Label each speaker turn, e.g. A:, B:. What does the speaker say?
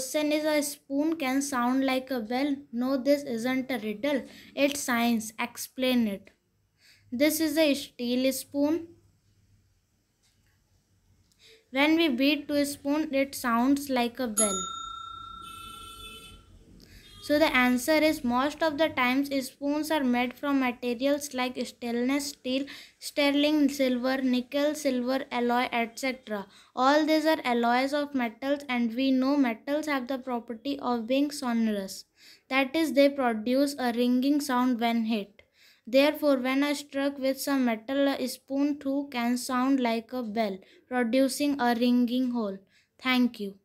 A: question is a spoon can sound like a bell. No, this isn't a riddle. It's science. Explain it. This is a steel spoon. When we beat to a spoon, it sounds like a bell. So the answer is most of the times spoons are made from materials like stainless steel, sterling silver, nickel, silver alloy etc. All these are alloys of metals and we know metals have the property of being sonorous. That is they produce a ringing sound when hit. Therefore when I struck with some metal a spoon too can sound like a bell producing a ringing hole. Thank you.